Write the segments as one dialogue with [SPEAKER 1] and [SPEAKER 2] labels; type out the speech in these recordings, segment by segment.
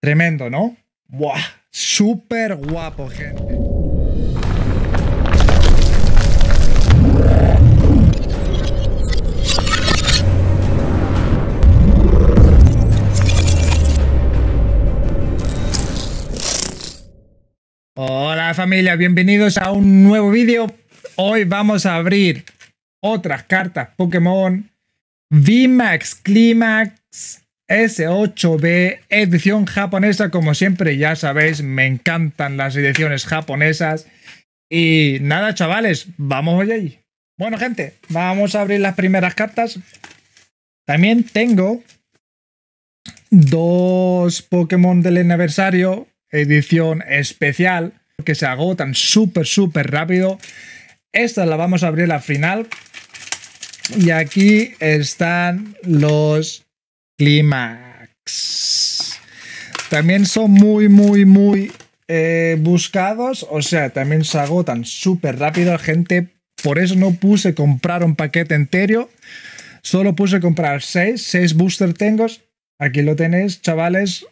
[SPEAKER 1] Tremendo, ¿no? ¡Buah! Súper guapo, gente. Hola familia, bienvenidos a un nuevo vídeo. Hoy vamos a abrir otras cartas Pokémon VMAX Climax S8B, edición japonesa, como siempre, ya sabéis, me encantan las ediciones japonesas. Y nada, chavales, vamos hoy ahí. Bueno, gente, vamos a abrir las primeras cartas. También tengo dos Pokémon del aniversario, edición especial, que se agotan súper, súper rápido. Esta la vamos a abrir al final. Y aquí están los Climax. También son muy, muy, muy eh, buscados. O sea, también se agotan súper rápido. Gente, por eso no puse comprar un paquete entero. Solo puse comprar seis 6 booster tengo. Aquí lo tenéis, chavales.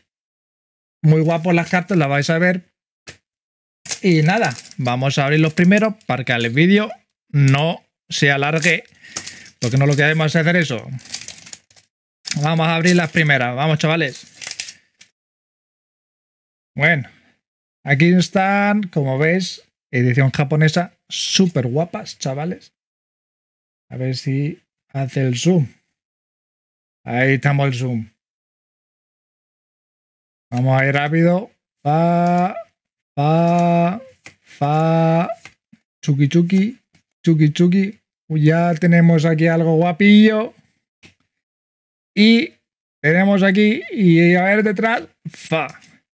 [SPEAKER 1] Muy guapos las cartas, las vais a ver. Y nada, vamos a abrir los primeros para que el vídeo no se alargue. Porque no lo que es hacer eso. Vamos a abrir las primeras. Vamos, chavales. Bueno, aquí están, como veis,
[SPEAKER 2] edición japonesa, súper guapas, chavales. A ver si hace el zoom. Ahí estamos el zoom. Vamos a ir rápido. Pa, pa,
[SPEAKER 1] fa, chuki chuki, chuki chuki. Ya tenemos aquí algo guapillo. Y tenemos aquí, y a ver detrás, fa.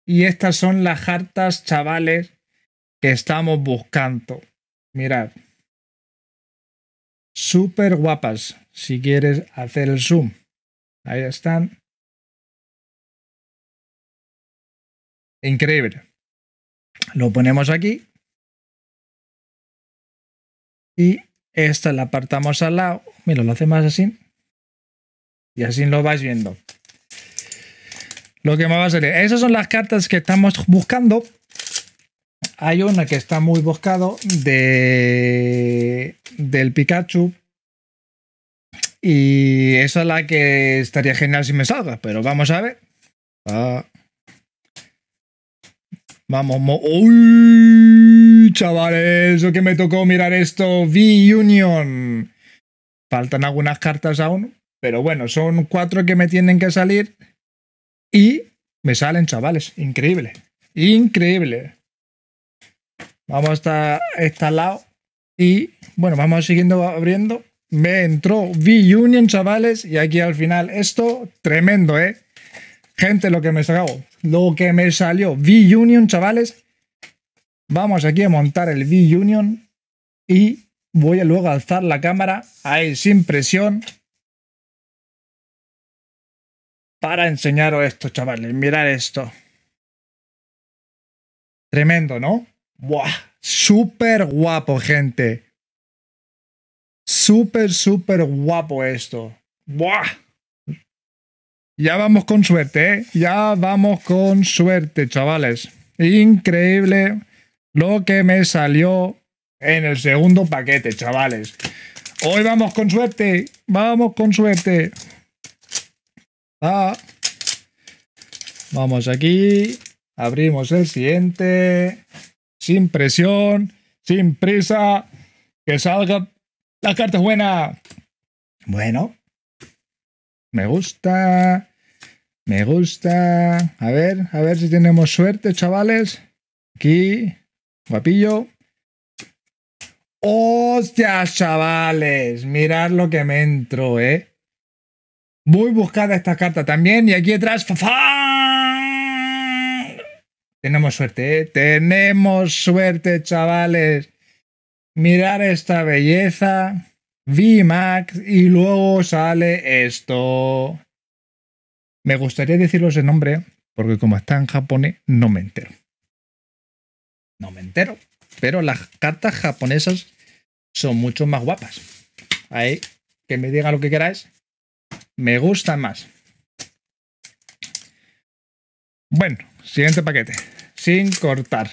[SPEAKER 1] Y estas son las hartas chavales, que estamos
[SPEAKER 2] buscando. Mirad. Súper guapas, si quieres hacer el zoom. Ahí están. Increíble. Lo ponemos aquí. Y esta la apartamos al lado. Mira, lo hace más así. Y así lo vais viendo.
[SPEAKER 1] Lo que más va a salir. Esas son las cartas que estamos buscando. Hay una que está muy buscado de, del Pikachu. Y esa es la que estaría genial si me salga, pero vamos a ver. Ah. Vamos, uy, chavales, lo que me tocó mirar esto, V-Union. Faltan algunas cartas aún, pero bueno, son cuatro que me tienen que salir y me salen, chavales. Increíble. Increíble. Vamos hasta este lado y bueno, vamos siguiendo abriendo. Me entró V-Union, chavales, y aquí al final esto, tremendo, ¿eh? Gente, lo que me sacó, lo que me salió, V-Union, chavales. Vamos aquí a montar
[SPEAKER 2] el V-Union y voy a luego alzar la cámara
[SPEAKER 1] ahí sin
[SPEAKER 2] presión para enseñaros esto, chavales. Mirad esto. Tremendo, ¿no? ¡Buah! Súper guapo, gente. Súper, súper
[SPEAKER 1] guapo esto. ¡Buah! Ya vamos con suerte, ¿eh? Ya vamos con suerte, chavales. Increíble lo que me salió en el segundo paquete, chavales. Hoy vamos con suerte. Vamos con suerte. Ah. Vamos aquí. Abrimos el siguiente. Sin presión. Sin prisa. Que salga la carta buena. Bueno. Me gusta. Me gusta. A ver, a ver si tenemos suerte, chavales. Aquí. Guapillo. ¡Hostias, chavales! Mirad lo que me entro ¿eh? Voy buscada esta carta también. Y aquí detrás. Tenemos suerte, ¿eh? Tenemos suerte, chavales. Mirar esta belleza. V-Max. Y luego sale esto. Me gustaría decirlo el nombre, porque como está en japonés, no me entero. No me entero. Pero las cartas japonesas son mucho más guapas. Ahí, que me digan lo que queráis. Me gusta más. Bueno, siguiente paquete. Sin cortar.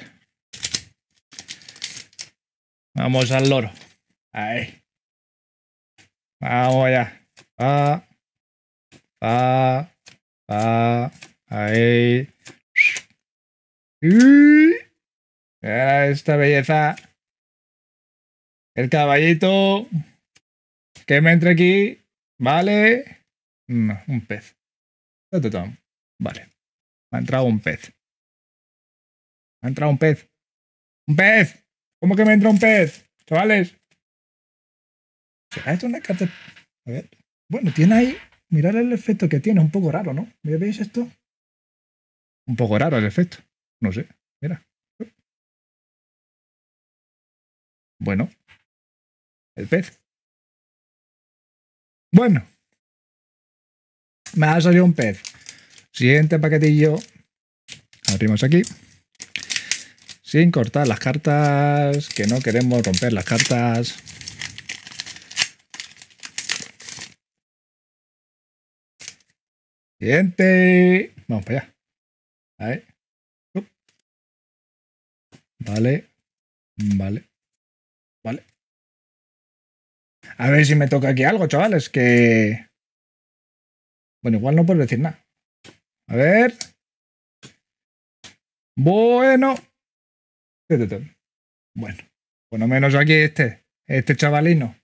[SPEAKER 1] Vamos al loro. Ahí. Vamos allá. Pa, pa, pa.
[SPEAKER 2] Ahí. Mira esta belleza. El caballito. Que me entre aquí. Vale. No, mm, un pez. Vale. ha entrado un pez. ha entrado un pez. ¡Un pez! ¿Cómo que me entra un pez? Chavales. una
[SPEAKER 1] Bueno, tiene ahí... Mirad el efecto que tiene. Un poco raro, ¿no? ¿Veis esto?
[SPEAKER 2] Un poco raro el efecto. No sé. Mira. Bueno. El pez. Bueno. Me ha salido un pez. Siguiente paquetillo.
[SPEAKER 1] Abrimos aquí. Sin cortar las cartas, que no queremos romper las cartas.
[SPEAKER 2] Siguiente. Vamos para allá. Ahí. Vale. Vale. Vale. A ver si me toca aquí algo, chavales, que... Bueno, igual no puedo decir nada. A ver. Bueno. Bueno. Por lo menos aquí este. Este chavalino.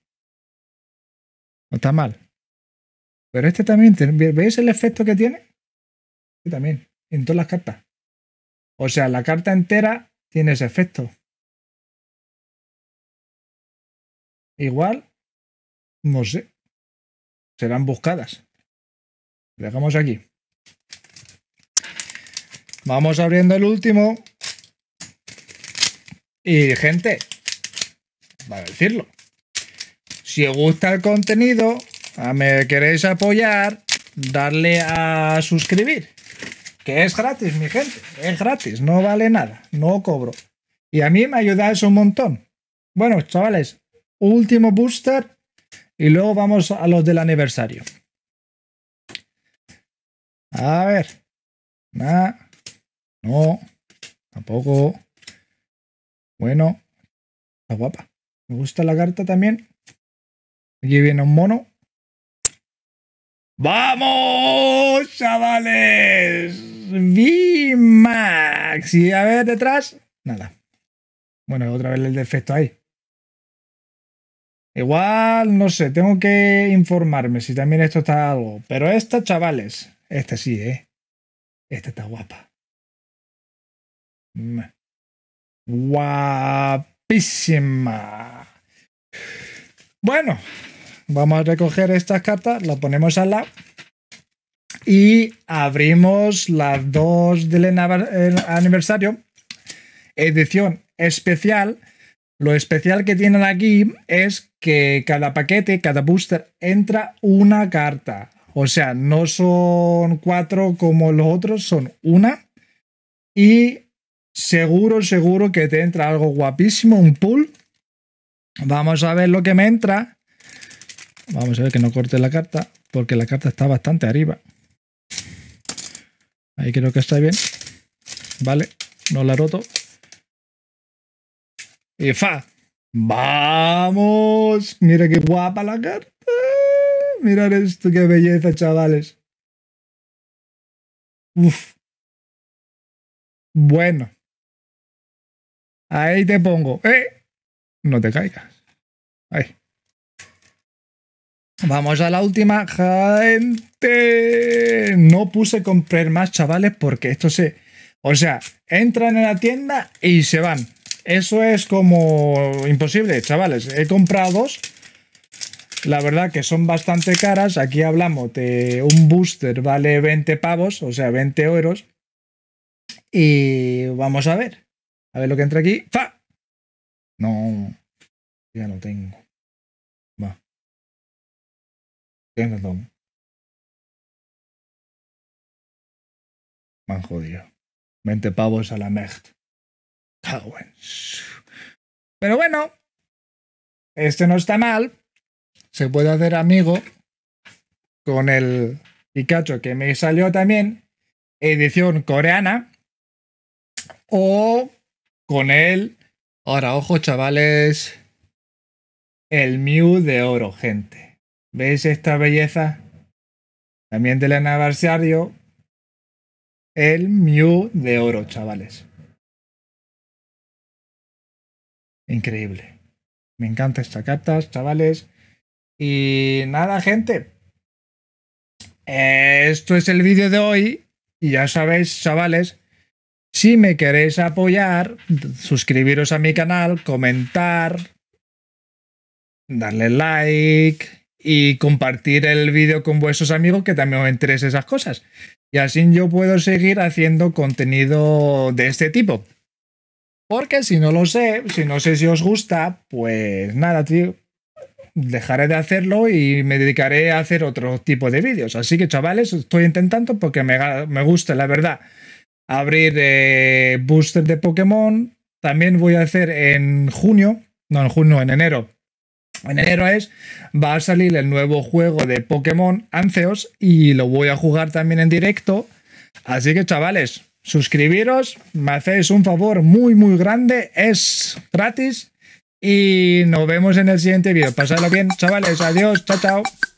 [SPEAKER 2] No está
[SPEAKER 1] mal. Pero este también. ¿Veis el efecto que tiene? Este también.
[SPEAKER 2] En todas las cartas. O sea, la carta entera tiene ese efecto. Igual. No sé. Serán buscadas. Dejamos aquí.
[SPEAKER 1] Vamos abriendo el último. Y gente, para decirlo. Si os gusta el contenido, ah, me queréis apoyar, darle a suscribir. Que es gratis, mi gente. Es gratis, no vale nada, no cobro. Y a mí me ayudáis un montón. Bueno, chavales, último booster y luego vamos a
[SPEAKER 2] los del aniversario. A ver. Nada. No. Tampoco. Bueno.
[SPEAKER 1] Está guapa. Me gusta la carta también. Aquí viene un mono. ¡Vamos, chavales! Vimax. Y a ver detrás. Nada. Bueno, otra vez el defecto ahí. Igual, no sé, tengo que informarme si también esto está algo. Pero esta, chavales, esta sí, ¿eh? Esta está guapa. Mm. Guapísima. Bueno, vamos a recoger estas cartas, las ponemos al lado y abrimos las dos del aniversario. Edición especial. Lo especial que tienen aquí es que cada paquete, cada booster, entra una carta. O sea, no son cuatro como los otros, son una. Y seguro, seguro que te entra algo guapísimo, un pool. Vamos a ver lo que me entra. Vamos a ver que no corte la carta, porque la carta está bastante arriba. Ahí creo que está bien. Vale, no la roto. Y fa. Vamos, mira qué guapa la carta.
[SPEAKER 2] Mirar esto, qué belleza, chavales. Uf. Bueno. Ahí te pongo. ¡Eh! No te caigas. Ahí. Vamos
[SPEAKER 1] a la última, gente. No puse comprar más, chavales, porque esto se. O sea, entran en la tienda y se van. Eso es como imposible, chavales. He comprado dos la verdad que son bastante caras. Aquí hablamos de un booster, vale 20 pavos, o sea, 20 euros.
[SPEAKER 2] Y vamos a ver. A ver lo que entra aquí. ¡Fa! No, ya no tengo. Va. Tengo Me han jodido. 20 pavos a la mecht,
[SPEAKER 1] Pero bueno, este no está mal puede hacer amigo con el Pikachu que me salió también, edición coreana,
[SPEAKER 2] o
[SPEAKER 1] con el, ahora ojo chavales, el Mew de oro, gente. ¿Veis
[SPEAKER 2] esta belleza? También del aniversario, el Mew de oro, chavales. Increíble. Me encanta estas cartas, chavales. Y nada,
[SPEAKER 1] gente. Esto es el vídeo de hoy. Y ya sabéis, chavales, si me queréis apoyar, suscribiros a mi canal, comentar, darle like y compartir el vídeo con vuestros amigos que también os interesen esas cosas. Y así yo puedo seguir haciendo contenido de este tipo. Porque si no lo sé, si no sé si os gusta, pues nada, tío, dejaré de hacerlo y me dedicaré a hacer otro tipo de vídeos. Así que chavales, estoy intentando porque me, gusta, la verdad, abrir eh, booster de Pokémon. También voy a hacer en junio, no en junio, en enero. En enero es, va a salir el nuevo juego de Pokémon Anceos y lo voy a jugar también en directo. Así que chavales, suscribiros, me hacéis un favor muy muy grande, es gratis y nos vemos en el siguiente vídeo. Pasadlo bien, chavales. Adiós. Chao, chao.